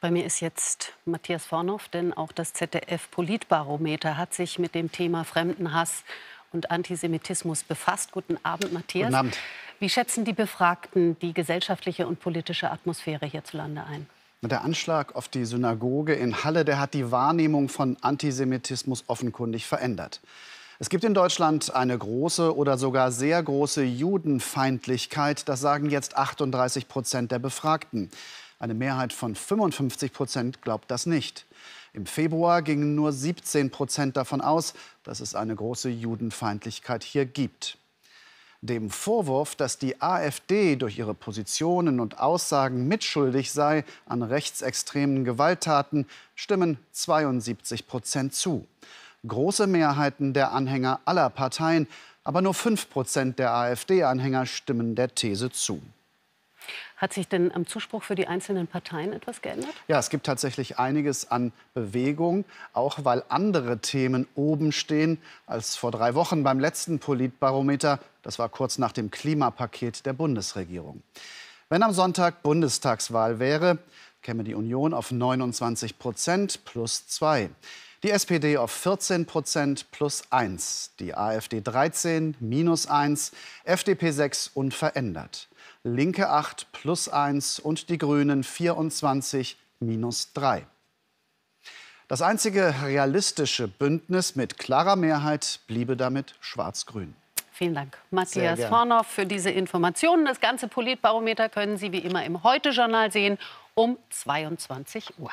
Bei mir ist jetzt Matthias Vornoff, denn auch das ZDF Politbarometer hat sich mit dem Thema Fremdenhass und Antisemitismus befasst. Guten Abend, Matthias. Guten Abend. Wie schätzen die Befragten die gesellschaftliche und politische Atmosphäre hierzulande ein? Der Anschlag auf die Synagoge in Halle, der hat die Wahrnehmung von Antisemitismus offenkundig verändert. Es gibt in Deutschland eine große oder sogar sehr große Judenfeindlichkeit. Das sagen jetzt 38 Prozent der Befragten. Eine Mehrheit von 55 Prozent glaubt das nicht. Im Februar gingen nur 17 Prozent davon aus, dass es eine große Judenfeindlichkeit hier gibt. Dem Vorwurf, dass die AfD durch ihre Positionen und Aussagen mitschuldig sei an rechtsextremen Gewalttaten, stimmen 72 Prozent zu. Große Mehrheiten der Anhänger aller Parteien, aber nur 5 Prozent der AfD-Anhänger stimmen der These zu. Hat sich denn am Zuspruch für die einzelnen Parteien etwas geändert? Ja, es gibt tatsächlich einiges an Bewegung, auch weil andere Themen oben stehen als vor drei Wochen beim letzten Politbarometer. Das war kurz nach dem Klimapaket der Bundesregierung. Wenn am Sonntag Bundestagswahl wäre, käme die Union auf 29 Prozent plus zwei. Die SPD auf 14 Prozent plus 1, die AfD 13 minus 1, FDP 6 unverändert. Linke 8 plus 1 und die Grünen 24 minus 3. Das einzige realistische Bündnis mit klarer Mehrheit bliebe damit schwarz-grün. Vielen Dank, Matthias Hornoff, für diese Informationen. Das ganze Politbarometer können Sie wie immer im Heute-Journal sehen um 22 Uhr.